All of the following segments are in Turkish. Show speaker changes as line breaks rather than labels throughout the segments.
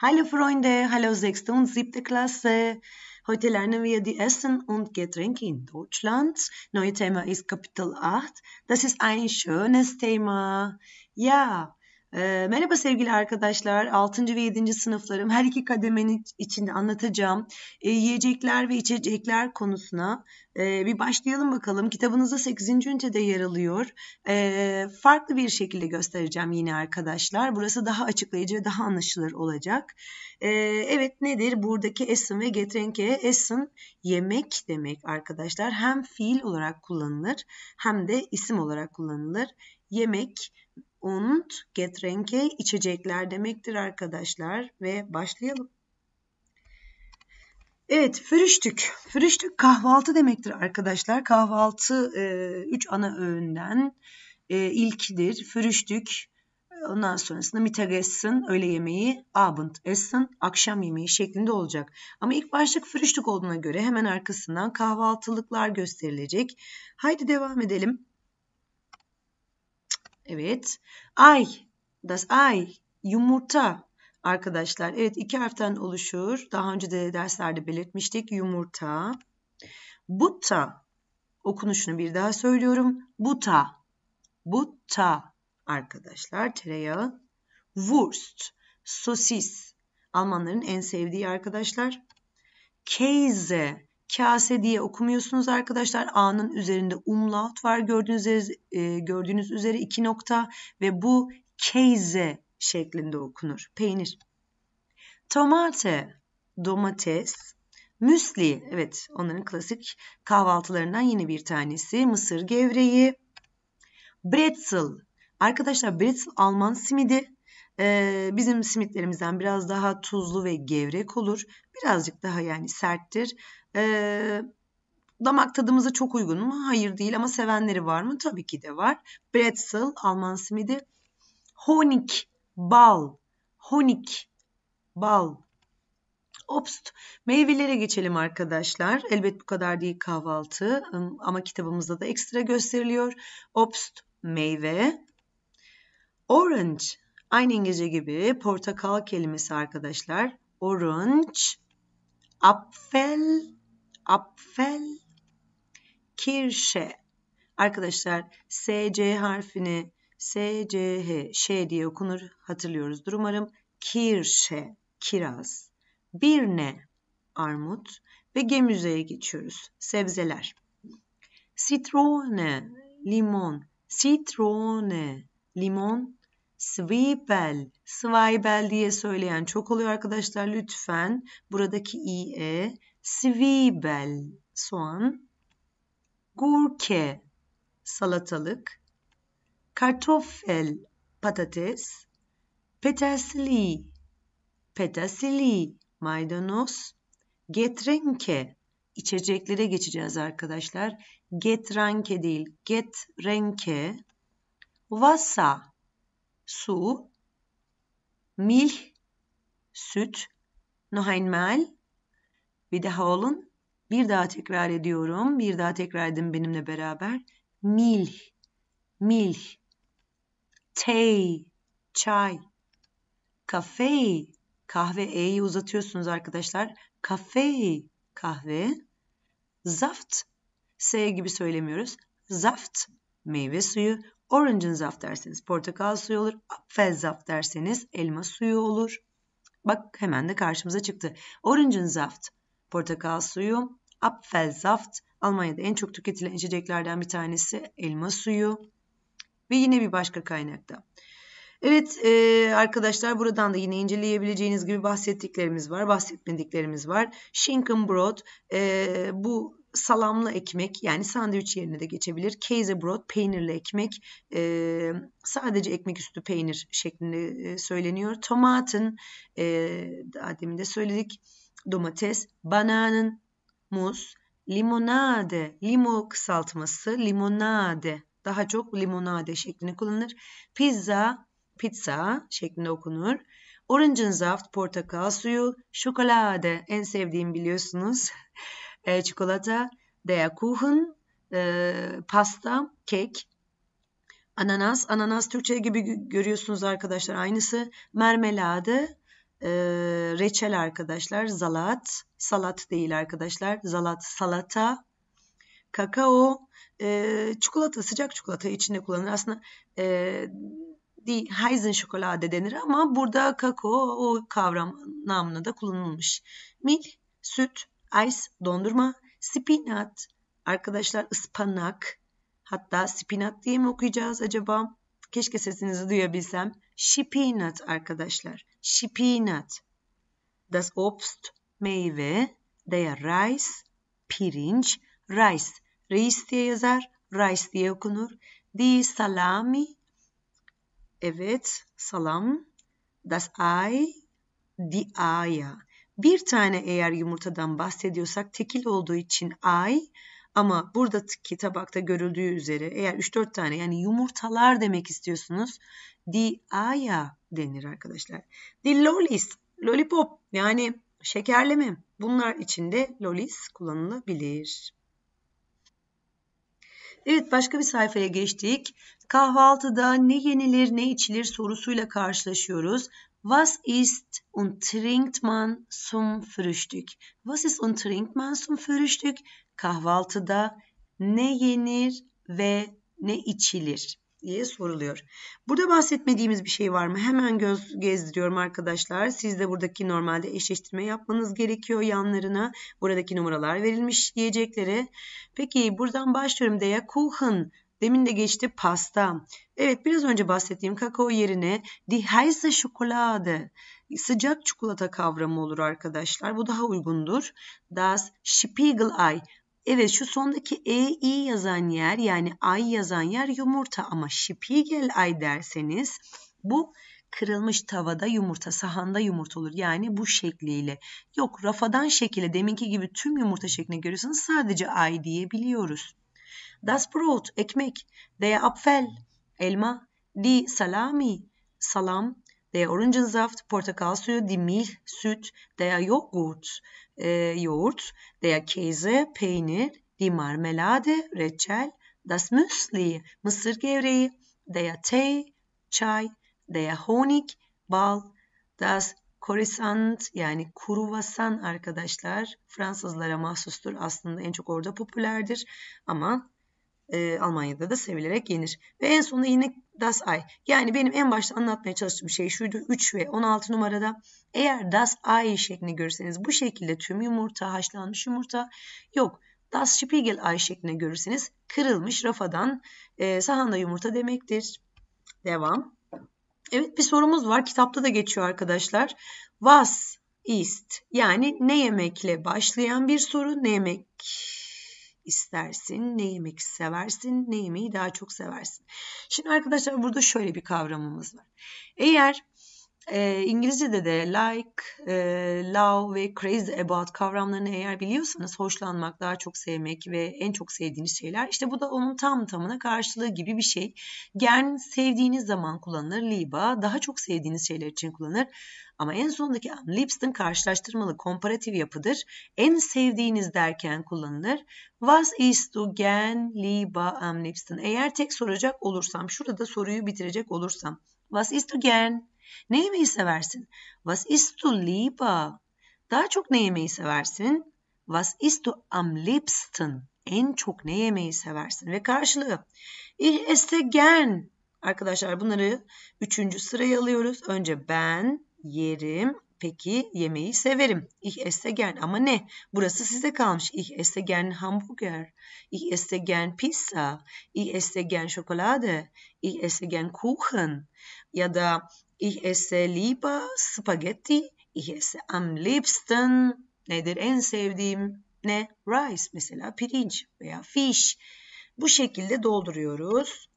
Hallo Freunde, hallo 6. und 7. Klasse. Heute lernen wir die Essen und Getränke in Deutschland. Neues Thema ist Kapitel 8. Das ist ein schönes Thema. Ja, merhaba sevgili arkadaşlar. 6. ve 7. sınıflarım. Her iki kademenin içinde anlatacağım yiyecekler ve içecekler konusuna bir başlayalım bakalım. Kitabınızda 8. ünitede yer alıyor. farklı bir şekilde göstereceğim yine arkadaşlar. Burası daha açıklayıcı ve daha anlaşılır olacak. evet nedir? Buradaki essen ve getrenke. Essen yemek demek arkadaşlar. Hem fiil olarak kullanılır hem de isim olarak kullanılır. Yemek und Getränke içecekler demektir arkadaşlar ve başlayalım. Evet, fürüştük. Fürüştük kahvaltı demektir arkadaşlar. Kahvaltı e, üç ana öğünden e, ilkidir. Fürüştük. Ondan sonrasında Mittagessen öğle yemeği, Abendessen akşam yemeği şeklinde olacak. Ama ilk başlık fürüştük olduğuna göre hemen arkasından kahvaltılıklar gösterilecek. Haydi devam edelim. Evet. Ay. Das Ei. Yumurta. Arkadaşlar evet iki harften oluşur. Daha önce de derslerde belirtmiştik. Yumurta. Buta, Okunuşunu bir daha söylüyorum. Buta. Buta. Arkadaşlar tereyağı. Wurst. Sosis. Almanların en sevdiği arkadaşlar. Käse kase diye okumuyorsunuz arkadaşlar. A'nın üzerinde umlaut var gördüğünüz üzere, e, gördüğünüz üzere iki nokta ve bu keyze şeklinde okunur. Peynir. Tomate, domates. Müsli, evet onların klasik kahvaltılarından yine bir tanesi. Mısır gevreği. Bretzel. Arkadaşlar bretzel Alman simidi bizim simitlerimizden biraz daha tuzlu ve gevrek olur. Birazcık daha yani serttir. E, damak tadımıza çok uygun mu? Hayır değil ama sevenleri var mı? Tabii ki de var. Bretzel, Alman simidi. Honig, bal. Honig, bal. Obst. Meyvelere geçelim arkadaşlar. Elbet bu kadar değil kahvaltı ama kitabımızda da ekstra gösteriliyor. Obst, meyve. Orange, Aynı İngilizce gibi portakal kelimesi arkadaşlar orange, apfel, apfel, kirşe. Arkadaşlar SC harfini SCH şey diye okunur hatırlıyoruzdur umarım. Kirşe, kiraz, birne, armut ve gemüzeye geçiyoruz. Sebzeler. citrone limon, citrone limon, Sweepel, Sweibel diye söyleyen çok oluyor arkadaşlar. Lütfen buradaki i'e Sweebel, soğan. Gurke, salatalık. Kartoffel, patates. Petersili, Petersili maydanoz. Getrenke, içeceklere geçeceğiz arkadaşlar. Getrenke değil, getrenke. Vasa, su, milh, süt, nohenmel. Bir daha olun. Bir daha tekrar ediyorum. Bir daha tekrar edin benimle beraber. Milh, milh. Tey, çay. Kafe, kahve e'yi uzatıyorsunuz arkadaşlar. Kafe, kahve. Zaft, s gibi söylemiyoruz. Zaft, meyve suyu. Orangensaft derseniz portakal suyu olur. Apfelsaft derseniz elma suyu olur. Bak hemen de karşımıza çıktı. zaft, portakal suyu, Apfelsaft Almanya'da en çok tüketilen içeceklerden bir tanesi elma suyu ve yine bir başka kaynakta. Evet e, arkadaşlar buradan da yine inceleyebileceğiniz gibi bahsettiklerimiz var, bahsetmediklerimiz var. Schinkenbrot e, bu salamlı ekmek yani sandviç yerine de geçebilir. Case broad peynirli ekmek e, sadece ekmek üstü peynir şeklinde e, söyleniyor. Tomatın e, daha demin de söyledik domates, bananın muz, limonade, limo kısaltması limonade daha çok limonade şeklinde kullanılır. Pizza, pizza şeklinde okunur. Orange'ın zaft, portakal suyu, şokolade en sevdiğim biliyorsunuz. e, çikolata, der Kuchen, e, pasta, kek, ananas. Ananas Türkçe gibi görüyorsunuz arkadaşlar aynısı. Mermelade, e, reçel arkadaşlar, zalat, salat değil arkadaşlar, zalat, salata, kakao, e, çikolata, sıcak çikolata içinde kullanılır. Aslında e, değil, Heizen şokolade denir ama burada kakao o kavram namına da kullanılmış. Mil, süt, ice dondurma, spinat arkadaşlar ıspanak hatta spinat diye mi okuyacağız acaba? Keşke sesinizi duyabilsem. Spinat arkadaşlar. Şipinat. Das Obst, meyve, der Reis, pirinç, Reis. Reis diye yazar, Reis diye okunur. Die Salami, evet, salam. Das Ei, die Eier. Bir tane eğer yumurtadan bahsediyorsak tekil olduğu için ay ama buradaki tabakta görüldüğü üzere eğer 3-4 tane yani yumurtalar demek istiyorsunuz di aya denir arkadaşlar. Di lolis, lollipop yani şekerleme bunlar içinde lolis kullanılabilir. Evet başka bir sayfaya geçtik. Kahvaltıda ne yenilir ne içilir sorusuyla karşılaşıyoruz. Was ist? und trinkt man zum Frühstück? Was ist? und trinkt man zum Frühstück? Kahvaltıda ne yenir ve ne içilir diye soruluyor. Burada bahsetmediğimiz bir şey var mı? Hemen göz gezdiriyorum arkadaşlar. Siz de buradaki normalde eşleştirme yapmanız gerekiyor yanlarına. Buradaki numaralar verilmiş yiyeceklere. Peki buradan başlıyorum. Der Kuchen Demin de geçti pasta. Evet biraz önce bahsettiğim kakao yerine die heiße Schokolade sıcak çikolata kavramı olur arkadaşlar. Bu daha uygundur. Das Ei. Evet şu sondaki e i yazan yer yani ay yazan yer yumurta ama Spiegel Ei derseniz bu kırılmış tavada yumurta, sahanda yumurta olur. Yani bu şekliyle. Yok rafadan şekile deminki gibi tüm yumurta şekline görüyorsanız sadece ay diyebiliyoruz. Das Brot, ekmek. Der Apfel, elma. Die Salami, salam. Der Orangensaft, portakal suyu. Die Milch, süt. Der Joghurt, e, äh, yoğurt. Der Käse, peynir. Die Marmelade, reçel. Das Müsli, mısır gevreği. Der Tee, çay. Der Honig, bal. Das Korisant yani kuruvasan arkadaşlar Fransızlara mahsustur. Aslında en çok orada popülerdir ama e, Almanya'da da sevilerek yenir. Ve en sonunda yine das ay Yani benim en başta anlatmaya çalıştığım şey şuydu. 3 ve 16 numarada eğer das ay şeklini görürseniz bu şekilde tüm yumurta, haşlanmış yumurta yok. Das Spiegel ay şeklinde görürseniz kırılmış rafadan e, sahanda yumurta demektir. Devam. Evet bir sorumuz var. Kitapta da geçiyor arkadaşlar. Was ist yani ne yemekle başlayan bir soru. Ne yemek istersin, ne yemek seversin, ne yemeği daha çok seversin. Şimdi arkadaşlar burada şöyle bir kavramımız var. Eğer e, İngilizce'de de like, e, love ve crazy about kavramlarını eğer biliyorsanız hoşlanmak, daha çok sevmek ve en çok sevdiğiniz şeyler işte bu da onun tam tamına karşılığı gibi bir şey. Gern sevdiğiniz zaman kullanılır, liba daha çok sevdiğiniz şeyler için kullanılır. Ama en sondaki am Lips'in karşılaştırmalı komparatif yapıdır. En sevdiğiniz derken kullanılır. Was ist du gern lieber am liebsten? Eğer tek soracak olursam, şurada soruyu bitirecek olursam. Was ist du gern? Ne yemeyi seversin? Was isst du lieber? Daha çok ne yemeyi seversin? Was isst du am liebsten? En çok ne yemeyi seversin? Ve karşılığı. Ich esse gern. Arkadaşlar bunları üçüncü sıraya alıyoruz. Önce ben yerim. Peki yemeği severim. Ich esse gern ama ne? Burası size kalmış. Ich esse gern hamburger. Ich esse gern pizza. Ich esse gern şokolade. Ich esse gern kuchen. Ya da Ich esse lieber Spaghetti. Ich esse am liebsten. Nedir en sevdiğim? Ne? Rice mesela pirinç veya fish. Bu şekilde dolduruyoruz.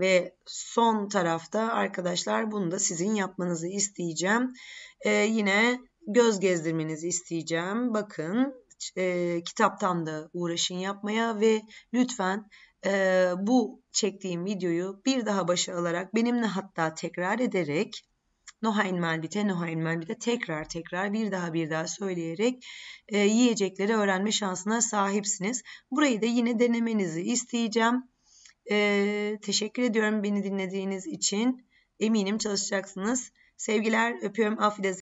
Ve son tarafta arkadaşlar bunu da sizin yapmanızı isteyeceğim. Ee, yine göz gezdirmenizi isteyeceğim. Bakın e, kitaptan da uğraşın yapmaya ve lütfen e, bu çektiğim videoyu bir daha başa alarak benimle hatta tekrar ederek Nohain Malbite, Nohain Malbite tekrar tekrar bir daha bir daha söyleyerek e, yiyecekleri öğrenme şansına sahipsiniz. Burayı da yine denemenizi isteyeceğim. E, teşekkür ediyorum beni dinlediğiniz için. Eminim çalışacaksınız. Sevgiler, öpüyorum, afiyet